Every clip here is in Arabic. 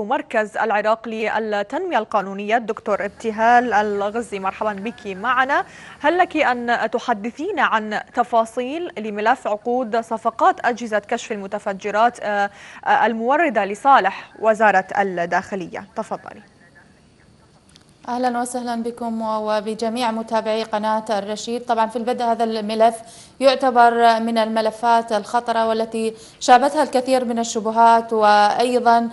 مركز العراق للتنمية القانونية الدكتور ابتهال الغزي مرحبا بك معنا هل لك أن تحدثين عن تفاصيل لملف عقود صفقات أجهزة كشف المتفجرات آه، آه، الموردة لصالح وزارة الداخلية تفضلي اهلا وسهلا بكم وبجميع متابعي قناه الرشيد، طبعا في البدء هذا الملف يعتبر من الملفات الخطره والتي شابتها الكثير من الشبهات وايضا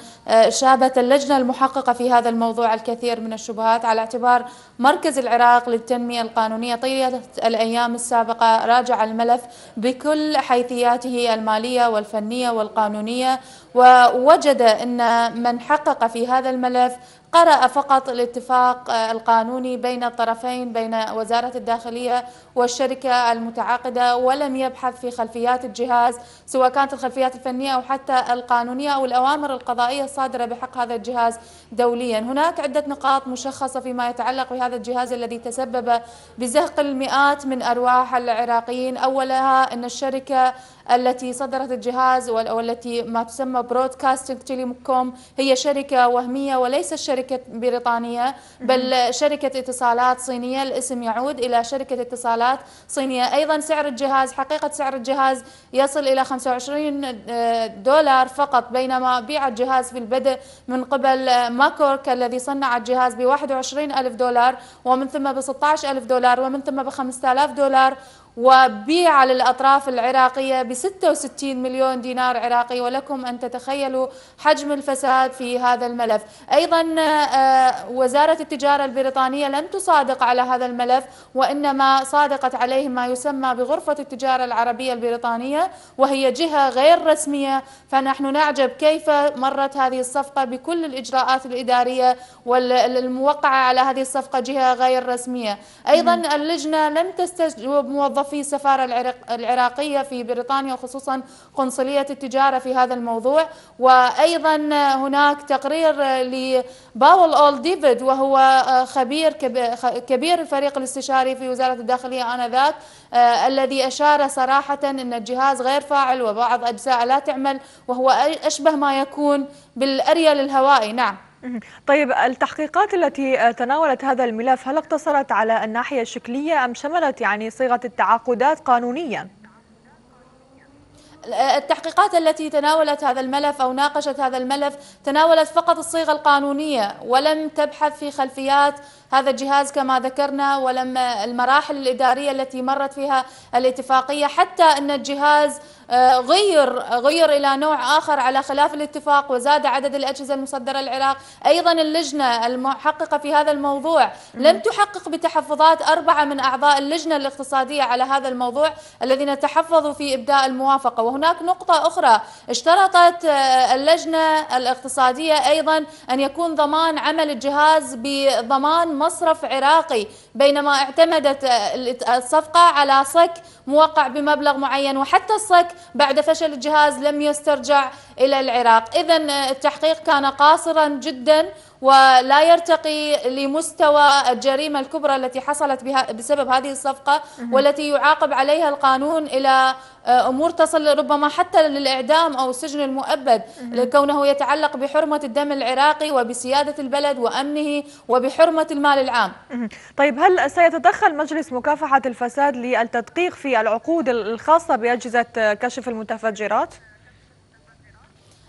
شابت اللجنه المحققه في هذا الموضوع الكثير من الشبهات على اعتبار مركز العراق للتنميه القانونيه طيله الايام السابقه راجع الملف بكل حيثياته الماليه والفنيه والقانونيه ووجد ان من حقق في هذا الملف قرأ فقط الاتفاق القانوني بين الطرفين بين وزارة الداخلية والشركة المتعاقدة ولم يبحث في خلفيات الجهاز سواء كانت الخلفيات الفنية أو حتى القانونية أو الأوامر القضائية الصادرة بحق هذا الجهاز دوليا هناك عدة نقاط مشخصة فيما يتعلق بهذا الجهاز الذي تسبب بزهق المئات من أرواح العراقيين أولها أن الشركة التي صدرت الجهاز والتي ما تسمى برودكاستنج تيليكوم هي شركة وهمية وليس شركة بريطانية بل شركة اتصالات صينية الاسم يعود إلى شركة اتصالات صينية أيضا سعر الجهاز حقيقة سعر الجهاز يصل إلى 25 آه، دولار فقط بينما بيع الجهاز في البدء من قبل ماكورك الذي صنع الجهاز ب 21 ألف دولار ومن ثم ب 16 ألف دولار ومن ثم ب 5000 دولار وبيع للأطراف العراقية ب 66 مليون دينار عراقي ولكم أن تتخيلوا حجم الفساد في هذا الملف أيضا آه، وزارة التجارة البريطانية لم تصادق على هذا الملف وإنما صادقت عليه ما يسمى بغرفة التجارة العربية البريطانية وهي جهة غير رسمية فنحن نعجب كيف مرت هذه الصفقة بكل الإجراءات الإدارية والموقعة على هذه الصفقة جهة غير رسمية أيضا اللجنة لم تستجوب موظفين موظفي السفارة العراقية في بريطانيا وخصوصا قنصلية التجارة في هذا الموضوع وأيضا هناك تقرير لباول أول ديفيد وهو آه، خبير كبير الفريق الاستشاري في وزارة الداخلية آنذاك آه، الذي أشار صراحة أن الجهاز غير فاعل وبعض أجزاء لا تعمل وهو أشبه ما يكون بالأريل الهوائي نعم طيب التحقيقات التي آه، تناولت هذا الملف هل اقتصرت على الناحية الشكلية أم شملت يعني صيغة التعاقدات قانونياً؟ آه، التحقيقات التي تناولت هذا الملف او ناقشت هذا الملف تناولت فقط الصيغه القانونيه ولم تبحث في خلفيات هذا الجهاز كما ذكرنا ولما المراحل الإدارية التي مرت فيها الاتفاقية حتى أن الجهاز آه، غير غير الى نوع اخر على خلاف الاتفاق وزاد عدد الاجهزه المصدره للعراق، ايضا اللجنه المحققه في هذا الموضوع لم تحقق بتحفظات اربعه من اعضاء اللجنه الاقتصاديه على هذا الموضوع الذين تحفظوا في ابداء الموافقه، وهناك نقطه اخرى اشترطت آه، اللجنه الاقتصاديه ايضا ان يكون ضمان عمل الجهاز بضمان مصرف عراقي بينما اعتمدت آه، آه، الصفقة على صك موقع بمبلغ معين وحتى الصك بعد فشل الجهاز لم يسترجع إلى العراق إذا التحقيق كان قاصرا جدا ولا يرتقي لمستوى الجريمة الكبرى التي حصلت بها بسبب هذه الصفقة والتي يعاقب عليها القانون إلى أمور تصل ربما حتى للإعدام أو السجن المؤبد كونه يتعلق بحرمة الدم العراقي وبسيادة البلد وأمنه وبحرمة المال العام طيب هل سيتدخل مجلس مكافحة الفساد للتدقيق في العقود الخاصة بأجهزة كشف المتفجرات؟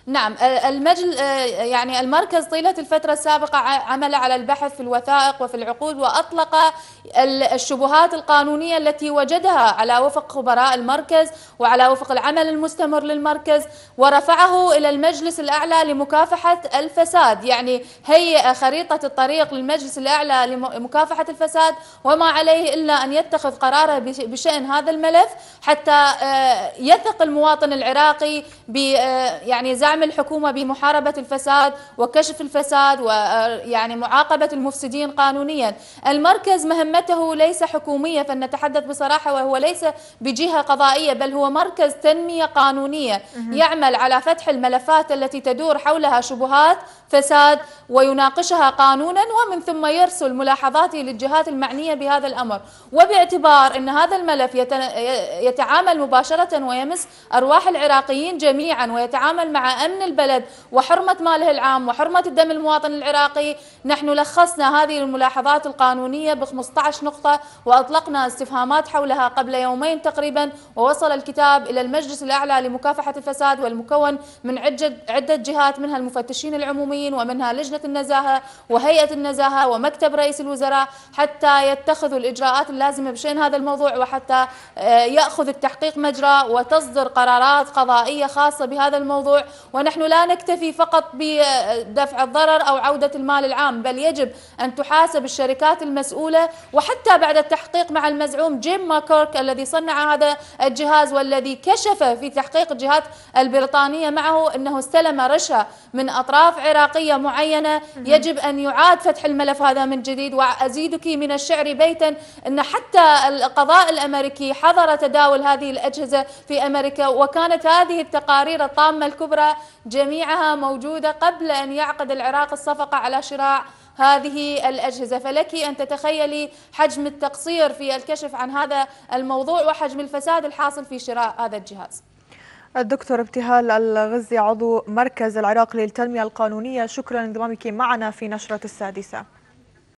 نعم المجل آه، يعني المركز طيلة الفترة السابقة عمل على البحث في الوثائق وفي العقود وأطلق الشبهات القانونية التي وجدها على وفق خبراء المركز وعلى وفق العمل المستمر للمركز ورفعه إلى المجلس الأعلى لمكافحة الفساد يعني هي خريطة الطريق للمجلس الأعلى لمكافحة الفساد وما عليه إلا أن يتخذ قراره بشأن هذا الملف حتى آه، يثق المواطن العراقي ب آه، يعني زعم دعم الحكومة بمحاربة الفساد وكشف الفساد ويعني آه، معاقبة المفسدين قانونيا المركز مهمته ليس حكومية فلنتحدث بصراحة وهو ليس بجهة قضائية بل هو مركز تنمية قانونية يعمل على فتح الملفات التي تدور حولها شبهات فساد ويناقشها قانونا ومن ثم يرسل ملاحظاته للجهات المعنية بهذا الأمر وباعتبار أن هذا الملف يتعامل مباشرة ويمس أرواح العراقيين جميعا ويتعامل مع أمن البلد وحرمة ماله العام وحرمة الدم المواطن العراقي نحن لخصنا هذه الملاحظات القانونية ب 15 نقطة وأطلقنا استفهامات حولها قبل يومين تقريبا ووصل الكتاب إلى المجلس الأعلى لمكافحة الفساد والمكون من عدة جهات منها المفتشين العموميين ومنها لجنة النزاهة وهيئة النزاهة ومكتب رئيس الوزراء حتى يتخذوا الإجراءات اللازمة بشأن هذا الموضوع وحتى آه، يأخذ التحقيق مجرى وتصدر قرارات قضائية خاصة بهذا الموضوع ونحن لا نكتفي فقط بدفع الضرر أو عودة المال العام بل يجب أن تحاسب الشركات المسؤولة وحتى بعد التحقيق مع المزعوم جيم ماكورك الذي صنع هذا الجهاز والذي كشف في تحقيق الجهات البريطانية معه أنه استلم رشا من أطراف عراقية معينة يجب أن يعاد فتح الملف هذا من جديد وأزيدك من الشعر بيتا أن حتى القضاء الأمريكي حظر تداول هذه الأجهزة في أمريكا وكانت هذه التقارير الطامة الكبرى جميعها موجودة قبل أن يعقد العراق الصفقة على شراء هذه الأجهزة فلك أن تتخيلي حجم التقصير في الكشف عن هذا الموضوع وحجم الفساد الحاصل في شراء هذا الجهاز الدكتور ابتهال الغزي عضو مركز العراق للتنمية القانونية شكرا لانضمامك معنا في نشرة السادسة